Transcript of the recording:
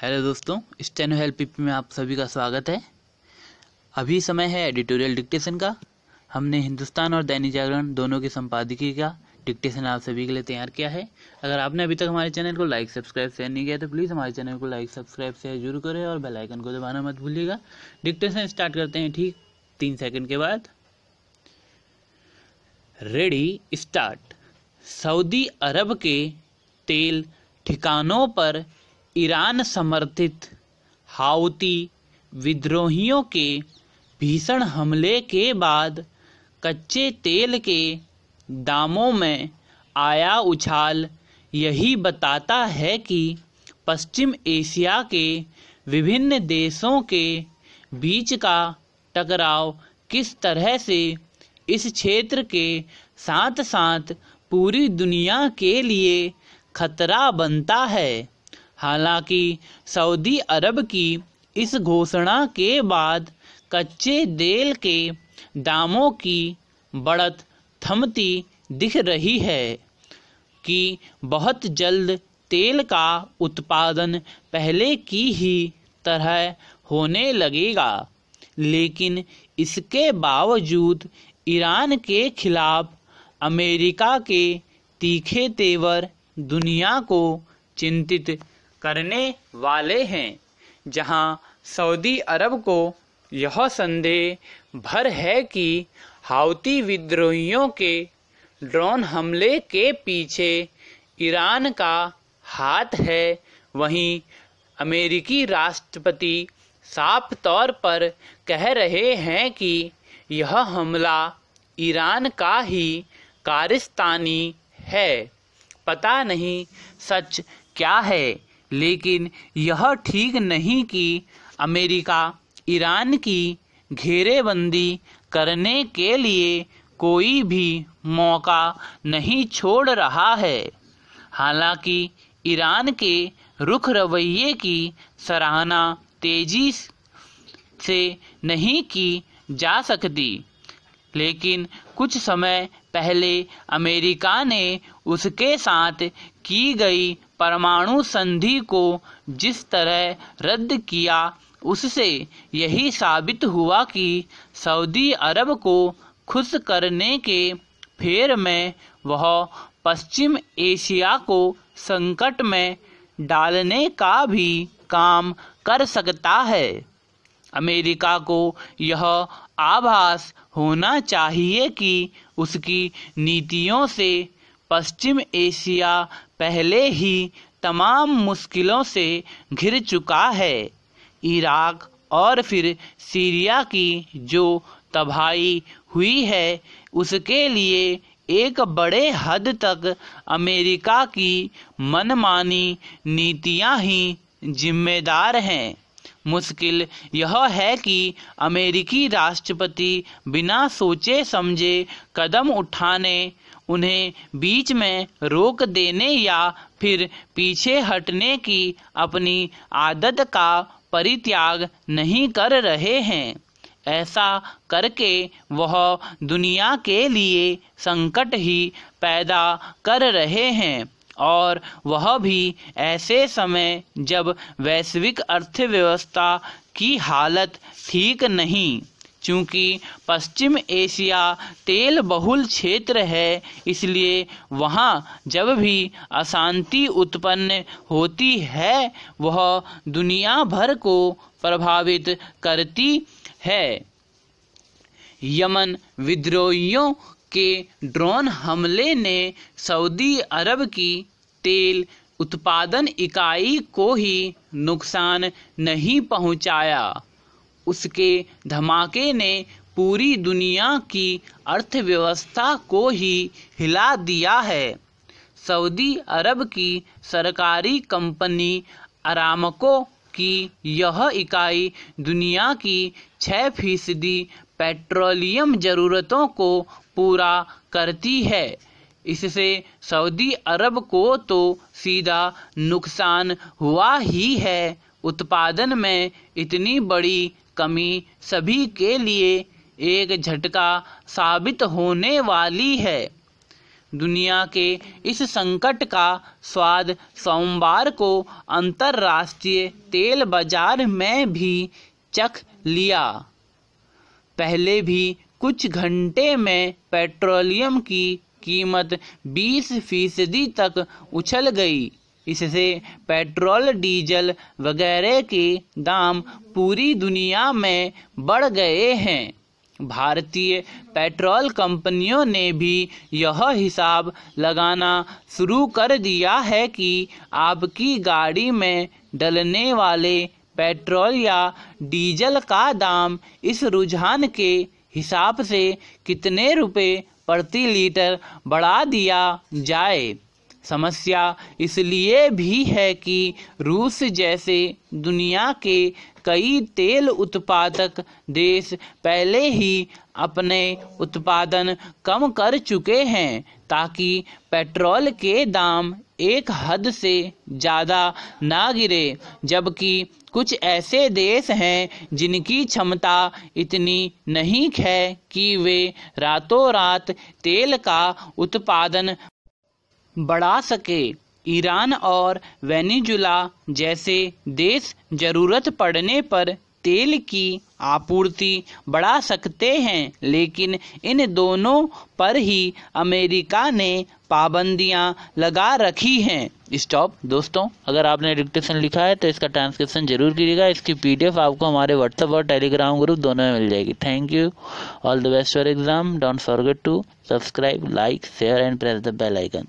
hello दोस्तों steno help P में आप सभी का स्वागत है अभी समय है एडिटोरियल डिक्टेशन का हमने हिंदुस्तान और दैनिक जागरण दोनों की संपादकीय का डिक्टेशन आप सभी के लिए तैयार किया है अगर आपने अभी तक हमारे चैनल को लाइक सब्सक्राइब शेयर नहीं किया तो प्लीज़ हमारे चैनल को लाइक सब्सक्राइब शेयर जरूर करें और बेलाइकन को दबाना मत भूलिएगा डिक्टेशन स्टार्ट करते हैं ठीक तीन सेकेंड के बाद रेडी स्टार्ट सऊदी अरब के तेल ठिकानों पर ईरान समर्थित हाउती विद्रोहियों के भीषण हमले के बाद कच्चे तेल के दामों में आया उछाल यही बताता है कि पश्चिम एशिया के विभिन्न देशों के बीच का टकराव किस तरह से इस क्षेत्र के साथ साथ पूरी दुनिया के लिए खतरा बनता है हालांकि सऊदी अरब की इस घोषणा के बाद कच्चे तेल के दामों की बढ़त थमती दिख रही है कि बहुत जल्द तेल का उत्पादन पहले की ही तरह होने लगेगा लेकिन इसके बावजूद ईरान के खिलाफ अमेरिका के तीखे तेवर दुनिया को चिंतित करने वाले हैं जहां सऊदी अरब को यह संदेह भर है कि हाउती विद्रोहियों के ड्रोन हमले के पीछे ईरान का हाथ है वहीं अमेरिकी राष्ट्रपति साफ तौर पर कह रहे हैं कि यह हमला ईरान का ही कारिस्तानी है पता नहीं सच क्या है लेकिन यह ठीक नहीं कि अमेरिका ईरान की घेरेबंदी करने के लिए कोई भी मौका नहीं छोड़ रहा है हालांकि ईरान के रुख रवैये की सराहना तेजी से नहीं की जा सकती लेकिन कुछ समय पहले अमेरिका ने उसके साथ की गई परमाणु संधि को जिस तरह रद्द किया उससे यही साबित हुआ कि सऊदी अरब को खुश करने के फेर में वह पश्चिम एशिया को संकट में डालने का भी काम कर सकता है अमेरिका को यह आभास होना चाहिए कि उसकी नीतियों से पश्चिम एशिया पहले ही तमाम मुश्किलों से घिर चुका है इराक और फिर सीरिया की जो तबाही हुई है उसके लिए एक बड़े हद तक अमेरिका की मनमानी नीतियां ही जिम्मेदार हैं मुश्किल यह है कि अमेरिकी राष्ट्रपति बिना सोचे समझे कदम उठाने उन्हें बीच में रोक देने या फिर पीछे हटने की अपनी आदत का परित्याग नहीं कर रहे हैं ऐसा करके वह दुनिया के लिए संकट ही पैदा कर रहे हैं और वह भी ऐसे समय जब वैश्विक अर्थव्यवस्था की हालत ठीक नहीं चूँकि पश्चिम एशिया तेल बहुल क्षेत्र है इसलिए वहाँ जब भी अशांति उत्पन्न होती है वह दुनिया भर को प्रभावित करती है यमन विद्रोहियों के ड्रोन हमले ने सऊदी अरब की तेल उत्पादन इकाई को ही नुकसान नहीं पहुंचाया उसके धमाके ने पूरी दुनिया की अर्थव्यवस्था को ही हिला दिया है सऊदी अरब की सरकारी कंपनी अरामको की यह इकाई दुनिया की छः फीसदी पेट्रोलियम ज़रूरतों को पूरा करती है इससे सऊदी अरब को तो सीधा नुकसान हुआ ही है उत्पादन में इतनी बड़ी कमी सभी के लिए एक झटका साबित होने वाली है दुनिया के इस संकट का स्वाद सोमवार को अंतर्राष्ट्रीय तेल बाजार में भी चख लिया पहले भी कुछ घंटे में पेट्रोलियम की कीमत 20 फीसदी तक उछल गई इससे पेट्रोल डीजल वगैरह के दाम पूरी दुनिया में बढ़ गए हैं भारतीय पेट्रोल कंपनियों ने भी यह हिसाब लगाना शुरू कर दिया है कि आपकी गाड़ी में डलने वाले पेट्रोल या डीजल का दाम इस रुझान के हिसाब से कितने रुपए प्रति लीटर बढ़ा दिया जाए समस्या इसलिए भी है कि रूस जैसे दुनिया के कई तेल उत्पादक देश पहले ही अपने उत्पादन कम कर चुके हैं ताकि पेट्रोल के दाम एक हद से ज़्यादा ना गिरे जबकि कुछ ऐसे देश हैं जिनकी क्षमता इतनी नहीं है कि वे रातों रात तेल का उत्पादन बढ़ा सके ईरान और वेनेजुला जैसे देश जरूरत पड़ने पर तेल की आपूर्ति बढ़ा सकते हैं लेकिन इन दोनों पर ही अमेरिका ने पाबंदियां लगा रखी हैं स्टॉप दोस्तों अगर आपने डिक्टेशन लिखा है तो इसका ट्रांसक्रिप्शन जरूर कीजिएगा इसकी पीडीएफ आपको हमारे व्हाट्सएप और टेलीग्राम ग्रुप दोनों में मिल जाएगी thank you all the best for exam don't forget to subscribe like share and press the bell icon